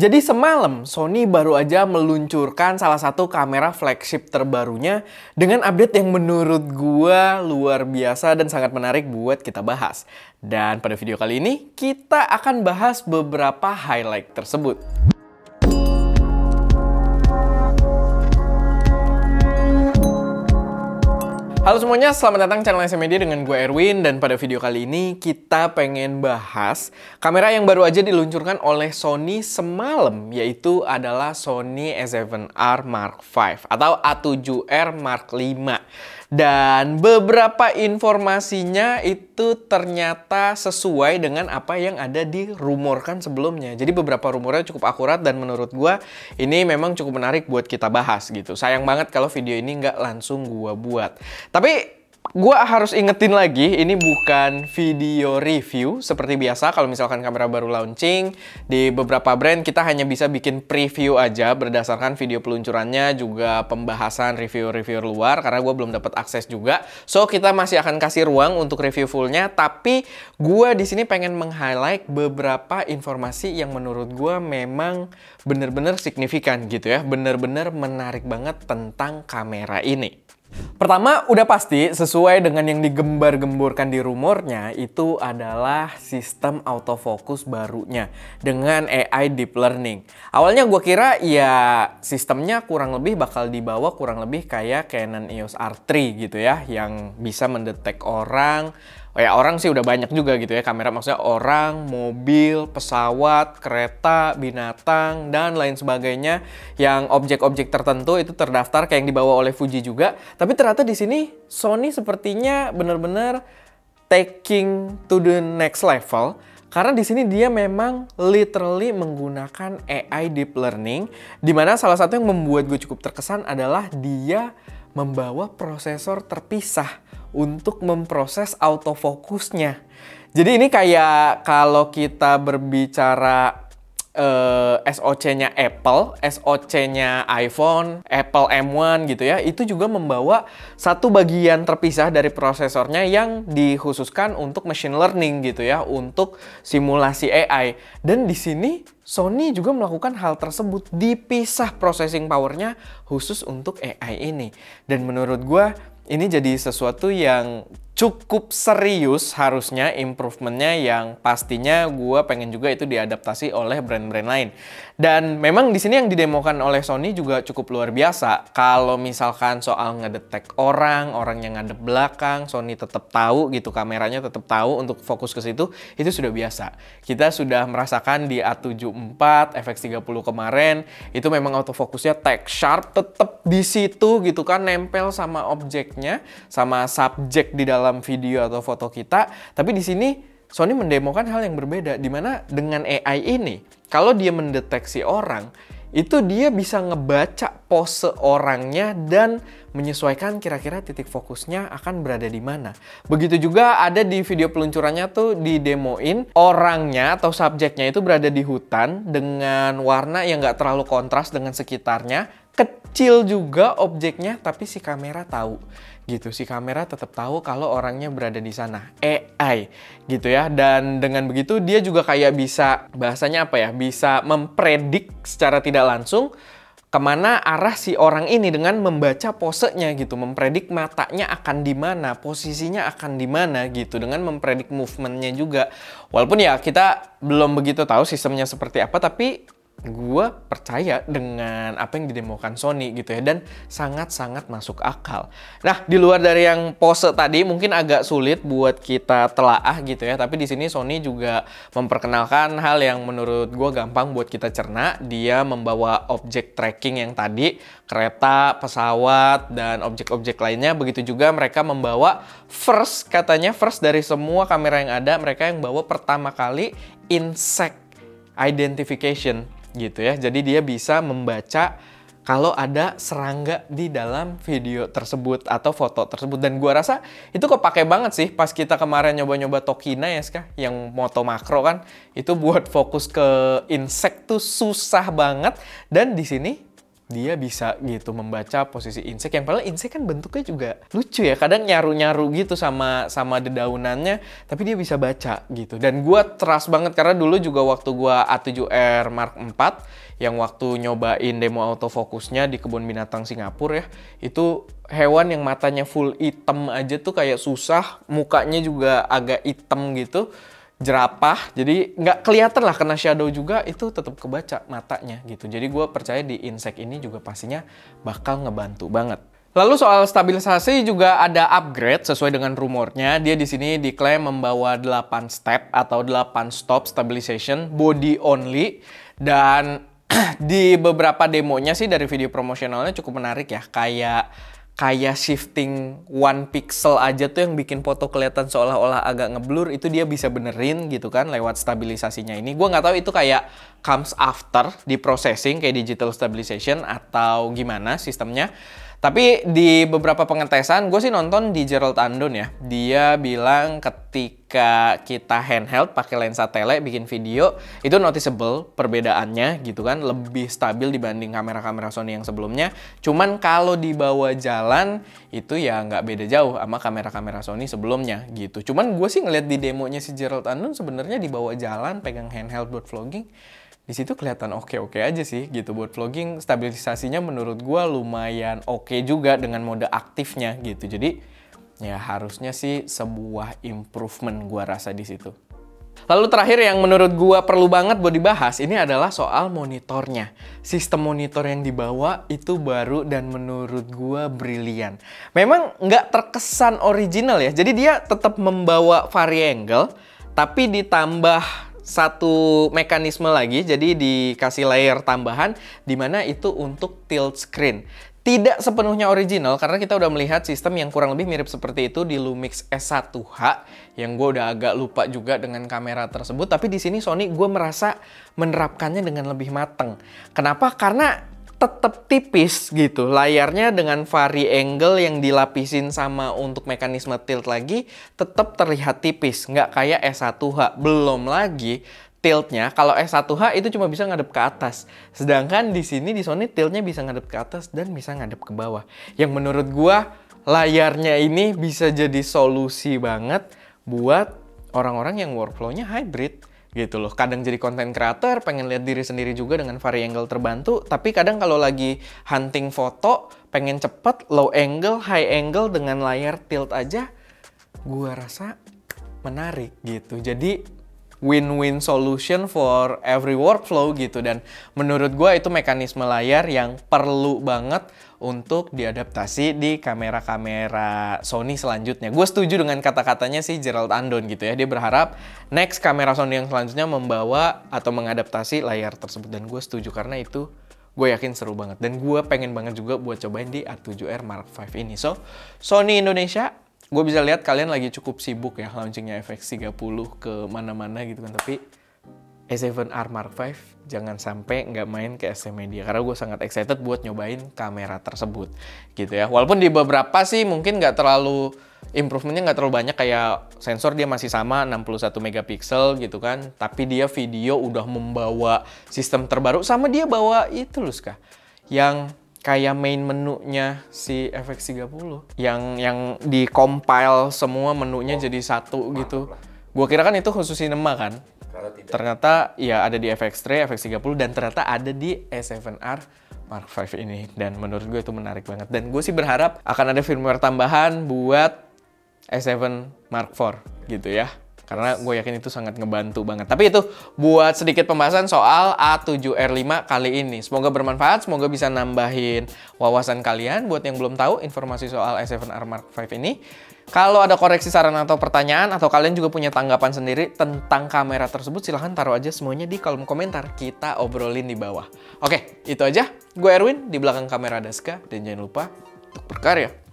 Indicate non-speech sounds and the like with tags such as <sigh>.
Jadi semalam Sony baru aja meluncurkan salah satu kamera flagship terbarunya dengan update yang menurut gua luar biasa dan sangat menarik buat kita bahas. Dan pada video kali ini kita akan bahas beberapa highlight tersebut. Halo semuanya, selamat datang channel SM Media dengan gue Erwin dan pada video kali ini kita pengen bahas kamera yang baru aja diluncurkan oleh Sony semalam yaitu adalah Sony A7R Mark V atau A7R Mark V dan beberapa informasinya itu ternyata sesuai dengan apa yang ada di dirumorkan sebelumnya. Jadi beberapa rumornya cukup akurat dan menurut gue ini memang cukup menarik buat kita bahas gitu. Sayang banget kalau video ini nggak langsung gue buat. Tapi gue harus ingetin lagi, ini bukan video review seperti biasa. Kalau misalkan kamera baru launching, di beberapa brand kita hanya bisa bikin preview aja berdasarkan video peluncurannya, juga pembahasan review-review luar karena gue belum dapat akses juga. So kita masih akan kasih ruang untuk review fullnya, tapi gue di sini pengen meng-highlight beberapa informasi yang menurut gue memang bener-bener signifikan gitu ya, bener-bener menarik banget tentang kamera ini. Pertama, udah pasti sesuai dengan yang digembar gemburkan di rumornya itu adalah sistem autofocus barunya dengan AI deep learning. Awalnya gue kira ya sistemnya kurang lebih bakal dibawa kurang lebih kayak Canon EOS R3 gitu ya yang bisa mendetek orang oh ya orang sih udah banyak juga gitu ya kamera maksudnya orang, mobil, pesawat, kereta, binatang dan lain sebagainya yang objek-objek tertentu itu terdaftar kayak yang dibawa oleh Fuji juga. Tapi ternyata di sini Sony sepertinya benar-benar taking to the next level karena di sini dia memang literally menggunakan AI deep learning Dimana salah satu yang membuat gue cukup terkesan adalah dia membawa prosesor terpisah untuk memproses autofokusnya. Jadi ini kayak kalau kita berbicara eh, SOC-nya Apple, SOC-nya iPhone, Apple M1 gitu ya, itu juga membawa satu bagian terpisah dari prosesornya yang dikhususkan untuk machine learning gitu ya, untuk simulasi AI. Dan di sini Sony juga melakukan hal tersebut dipisah processing powernya khusus untuk AI ini. Dan menurut gue ini jadi sesuatu yang cukup serius harusnya improvementnya yang pastinya gue pengen juga itu diadaptasi oleh brand-brand lain. Dan memang di sini yang didemokan oleh Sony juga cukup luar biasa. Kalau misalkan soal ngedetek orang, orang yang ngadep belakang, Sony tetap tahu gitu kameranya tetap tahu untuk fokus ke situ, itu sudah biasa. Kita sudah merasakan di A74, FX30 kemarin, itu memang autofokusnya tag sharp tetap di situ gitu kan nempel sama objeknya, sama subjek di dalam dalam video atau foto kita. Tapi di sini Sony mendemokan hal yang berbeda, dimana dengan AI ini, kalau dia mendeteksi orang, itu dia bisa ngebaca pose orangnya dan menyesuaikan kira-kira titik fokusnya akan berada di mana. Begitu juga ada di video peluncurannya tuh di didemoin orangnya atau subjeknya itu berada di hutan dengan warna yang nggak terlalu kontras dengan sekitarnya kecil juga objeknya tapi si kamera tahu gitu si kamera tetap tahu kalau orangnya berada di sana AI gitu ya dan dengan begitu dia juga kayak bisa bahasanya apa ya bisa mempredik secara tidak langsung kemana arah si orang ini dengan membaca posenya gitu, mempredik matanya akan di mana, posisinya akan di mana gitu, dengan mempredik movementnya juga. Walaupun ya kita belum begitu tahu sistemnya seperti apa, tapi gue percaya dengan apa yang didemokan Sony gitu ya dan sangat-sangat masuk akal. Nah di luar dari yang pose tadi mungkin agak sulit buat kita telaah gitu ya tapi di sini Sony juga memperkenalkan hal yang menurut gue gampang buat kita cerna. Dia membawa objek tracking yang tadi kereta, pesawat dan objek-objek lainnya. Begitu juga mereka membawa first katanya first dari semua kamera yang ada mereka yang bawa pertama kali insect identification gitu ya. Jadi dia bisa membaca kalau ada serangga di dalam video tersebut atau foto tersebut dan gua rasa itu kok kepake banget sih pas kita kemarin nyoba-nyoba Tokina ya Ska yang moto makro kan itu buat fokus ke insect tuh susah banget dan di sini dia bisa gitu membaca posisi insek yang padahal insek kan bentuknya juga lucu ya kadang nyaru-nyaru gitu sama sama dedaunannya tapi dia bisa baca gitu dan gue trust banget karena dulu juga waktu gue A7R Mark 4 yang waktu nyobain demo autofokusnya di kebun binatang Singapura ya itu hewan yang matanya full hitam aja tuh kayak susah mukanya juga agak hitam gitu jerapah jadi nggak kelihatan lah kena shadow juga itu tetap kebaca matanya gitu jadi gue percaya di insect ini juga pastinya bakal ngebantu banget Lalu soal stabilisasi juga ada upgrade sesuai dengan rumornya. Dia di sini diklaim membawa 8 step atau 8 stop stabilization body only dan <clears throat> di beberapa demonya sih dari video promosionalnya cukup menarik ya. Kayak kayak shifting one pixel aja tuh yang bikin foto kelihatan seolah-olah agak ngeblur itu dia bisa benerin gitu kan lewat stabilisasinya ini gue nggak tahu itu kayak comes after di processing kayak digital stabilization atau gimana sistemnya tapi di beberapa pengetesan, gue sih nonton di Gerald Andon ya. Dia bilang ketika kita handheld pakai lensa tele bikin video, itu noticeable perbedaannya gitu kan. Lebih stabil dibanding kamera-kamera Sony yang sebelumnya. Cuman kalau dibawa jalan, itu ya nggak beda jauh sama kamera-kamera Sony sebelumnya gitu. Cuman gue sih ngeliat di demonya si Gerald Andon sebenarnya dibawa jalan pegang handheld buat vlogging, di situ kelihatan oke-oke aja sih gitu buat vlogging stabilisasinya menurut gue lumayan oke juga dengan mode aktifnya gitu jadi ya harusnya sih sebuah improvement gue rasa di situ Lalu terakhir yang menurut gua perlu banget buat dibahas ini adalah soal monitornya. Sistem monitor yang dibawa itu baru dan menurut gua brilian. Memang nggak terkesan original ya. Jadi dia tetap membawa variangle tapi ditambah satu mekanisme lagi, jadi dikasih layer tambahan, dimana itu untuk tilt screen. Tidak sepenuhnya original, karena kita udah melihat sistem yang kurang lebih mirip seperti itu di Lumix S1H, yang gue udah agak lupa juga dengan kamera tersebut, tapi di sini Sony gue merasa menerapkannya dengan lebih mateng. Kenapa? Karena tetap tipis gitu layarnya dengan vari angle yang dilapisin sama untuk mekanisme tilt lagi tetap terlihat tipis nggak kayak S1H belum lagi tiltnya kalau S1H itu cuma bisa ngadep ke atas sedangkan di sini di Sony tiltnya bisa ngadep ke atas dan bisa ngadep ke bawah yang menurut gua layarnya ini bisa jadi solusi banget buat orang-orang yang workflownya hybrid gitu loh kadang jadi konten creator pengen lihat diri sendiri juga dengan vari angle terbantu tapi kadang kalau lagi hunting foto pengen cepet low angle high angle dengan layar tilt aja gua rasa menarik gitu jadi win-win solution for every workflow gitu dan menurut gue itu mekanisme layar yang perlu banget untuk diadaptasi di kamera-kamera Sony selanjutnya. Gue setuju dengan kata-katanya si Gerald Andon gitu ya. Dia berharap next kamera Sony yang selanjutnya membawa atau mengadaptasi layar tersebut dan gue setuju karena itu gue yakin seru banget dan gue pengen banget juga buat cobain di A7R Mark V ini. So, Sony Indonesia gue bisa lihat kalian lagi cukup sibuk ya launchingnya FX30 ke mana-mana gitu kan tapi S 7 r Mark V jangan sampai nggak main ke SM Media karena gue sangat excited buat nyobain kamera tersebut gitu ya walaupun di beberapa sih mungkin nggak terlalu improvementnya nggak terlalu banyak kayak sensor dia masih sama 61 megapiksel gitu kan tapi dia video udah membawa sistem terbaru sama dia bawa itu loh kah yang kayak main menunya si FX30 yang yang di compile semua menunya oh, jadi satu gitu. Gua kira kan itu khusus cinema kan. Ternyata ya ada di FX3, FX30 dan ternyata ada di s 7 r Mark V ini dan menurut gue itu menarik banget dan gue sih berharap akan ada firmware tambahan buat s 7 Mark IV gitu ya. Karena gue yakin itu sangat ngebantu banget. Tapi itu buat sedikit pembahasan soal A7R5 kali ini. Semoga bermanfaat, semoga bisa nambahin wawasan kalian. Buat yang belum tahu informasi soal s 7 r Mark V ini, kalau ada koreksi saran atau pertanyaan atau kalian juga punya tanggapan sendiri tentang kamera tersebut silahkan taruh aja semuanya di kolom komentar. Kita obrolin di bawah. Oke, itu aja. Gue Erwin, di belakang kamera Daska. Dan jangan lupa untuk berkarya.